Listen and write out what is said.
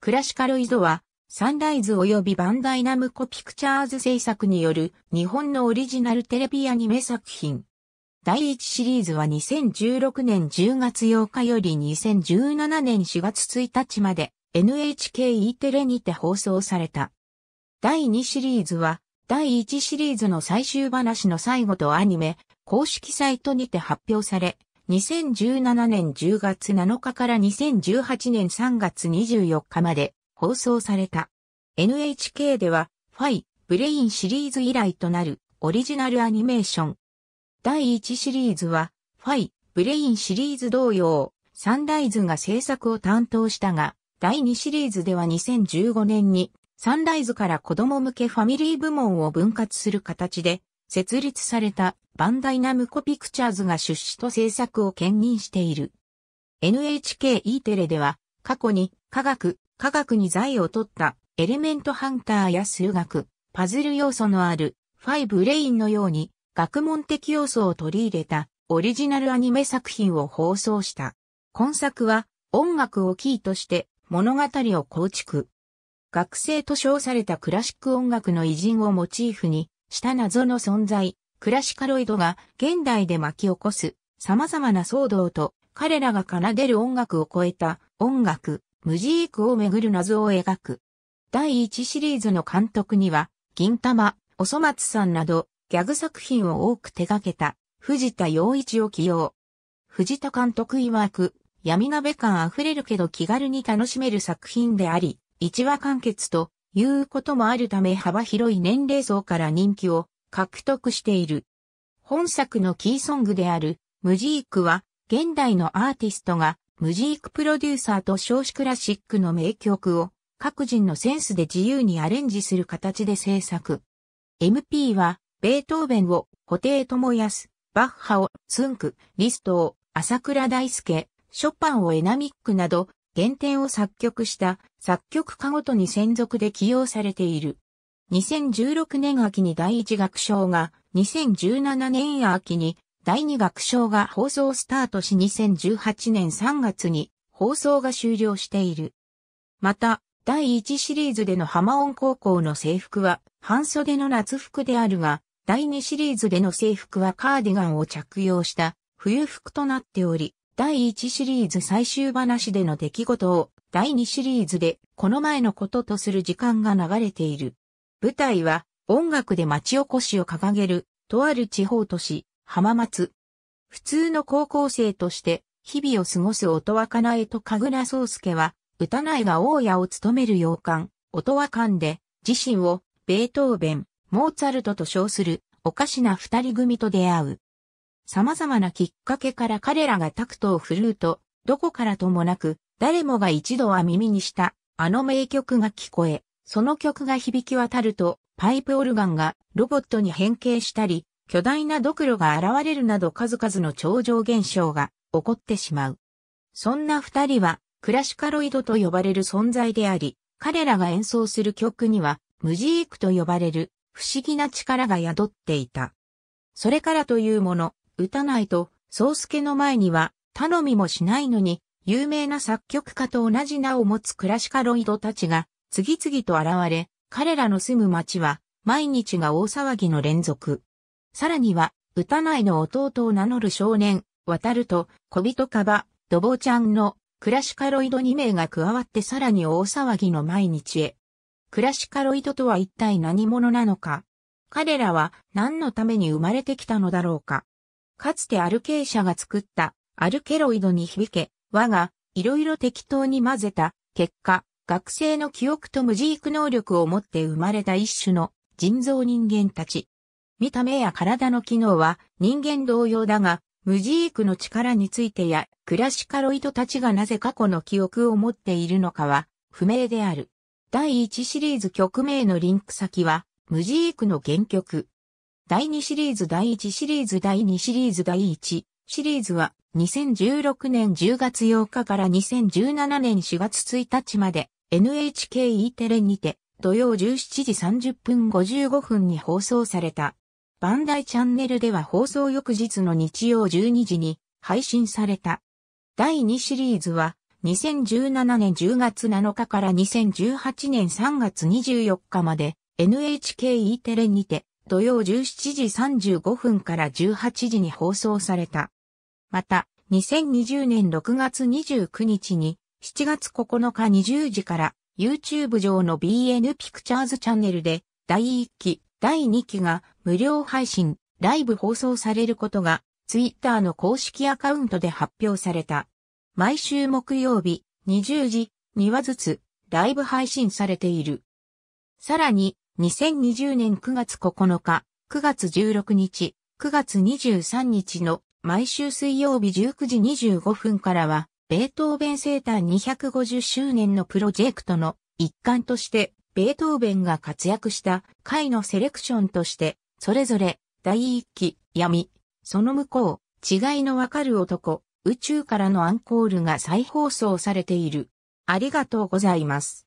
クラシカルイドは、サンライズ及びバンダイナムコピクチャーズ制作による日本のオリジナルテレビアニメ作品。第1シリーズは2016年10月8日より2017年4月1日まで NHKE テレにて放送された。第2シリーズは第1シリーズの最終話の最後とアニメ公式サイトにて発表され、2017年10月7日から2018年3月24日まで放送された。NHK では、ファイ、ブレインシリーズ以来となるオリジナルアニメーション。第1シリーズは、ファイ、ブレインシリーズ同様、サンライズが制作を担当したが、第2シリーズでは2015年に、サンライズから子供向けファミリー部門を分割する形で設立されたバンダイナムコピクチャーズが出資と制作を兼任している。NHKE テレでは過去に科学、科学に財を取ったエレメントハンターや数学、パズル要素のあるファイブレインのように学問的要素を取り入れたオリジナルアニメ作品を放送した。今作は音楽をキーとして物語を構築。学生と称されたクラシック音楽の偉人をモチーフにした謎の存在、クラシカロイドが現代で巻き起こす様々な騒動と彼らが奏でる音楽を超えた音楽、ムジークをめぐる謎を描く。第1シリーズの監督には、銀玉、おそ松さんなど、ギャグ作品を多く手掛けた、藤田洋一を起用。藤田監督曰く、闇鍋感あふれるけど気軽に楽しめる作品であり、一話完結ということもあるため幅広い年齢層から人気を獲得している。本作のキーソングであるムジークは現代のアーティストがムジークプロデューサーと少子クラシックの名曲を各人のセンスで自由にアレンジする形で制作。MP はベートーベンを布袋智康、バッハをツンク、リストを朝倉大輔、ショパンをエナミックなど原点を作曲した作曲家ごとに専属で起用されている。2016年秋に第1楽章が、2017年秋に第2楽章が放送スタートし2018年3月に放送が終了している。また、第1シリーズでの浜音高校の制服は半袖の夏服であるが、第2シリーズでの制服はカーディガンを着用した冬服となっており、第1シリーズ最終話での出来事を、第2シリーズで、この前のこととする時間が流れている。舞台は、音楽で町おこしを掲げる、とある地方都市、浜松。普通の高校生として、日々を過ごす音若苗と神楽宗介は、歌苗が大家を務める洋館、音若館で、自身を、ベートーベン、モーツァルトと称する、おかしな二人組と出会う。様々なきっかけから彼らがタクトを振るうと、どこからともなく、誰もが一度は耳にした、あの名曲が聞こえ、その曲が響き渡ると、パイプオルガンがロボットに変形したり、巨大なドクロが現れるなど数々の超常現象が起こってしまう。そんな二人は、クラシカロイドと呼ばれる存在であり、彼らが演奏する曲には、ムジークと呼ばれる不思議な力が宿っていた。それからというもの、打たないと、宗介の前には、頼みもしないのに、有名な作曲家と同じ名を持つクラシカロイドたちが、次々と現れ、彼らの住む町は、毎日が大騒ぎの連続。さらには、歌内の弟を名乗る少年、渡ると、小人かば、ドボちゃんの、クラシカロイド2名が加わってさらに大騒ぎの毎日へ。クラシカロイドとは一体何者なのか彼らは何のために生まれてきたのだろうかかつてアルケー社が作ったアルケロイドに響け、我がいろいろ適当に混ぜた結果、学生の記憶と無自育能力を持って生まれた一種の人造人間たち。見た目や体の機能は人間同様だが、無自育の力についてやクラシカロイドたちがなぜ過去の記憶を持っているのかは不明である。第1シリーズ曲名のリンク先は無自育の原曲、第2シリーズ第1シリーズ第2シリーズ第1シリーズは2016年10月8日から2017年4月1日まで NHKE テレにて土曜17時30分55分に放送された。バンダイチャンネルでは放送翌日の日曜12時に配信された。第2シリーズは2017年10月7日から2018年3月24日まで NHKE テレにて土曜17時35分から18時に放送された。また、2020年6月29日に、7月9日20時から、YouTube 上の BN ピクチャーズチャンネルで、第1期、第2期が無料配信、ライブ放送されることが、Twitter の公式アカウントで発表された。毎週木曜日、20時、2話ずつ、ライブ配信されている。さらに、2020年9月9日、9月16日、9月23日の毎週水曜日19時25分からは、ベートーベン生誕250周年のプロジェクトの一環として、ベートーベンが活躍した回のセレクションとして、それぞれ、第一期、闇、その向こう、違いのわかる男、宇宙からのアンコールが再放送されている。ありがとうございます。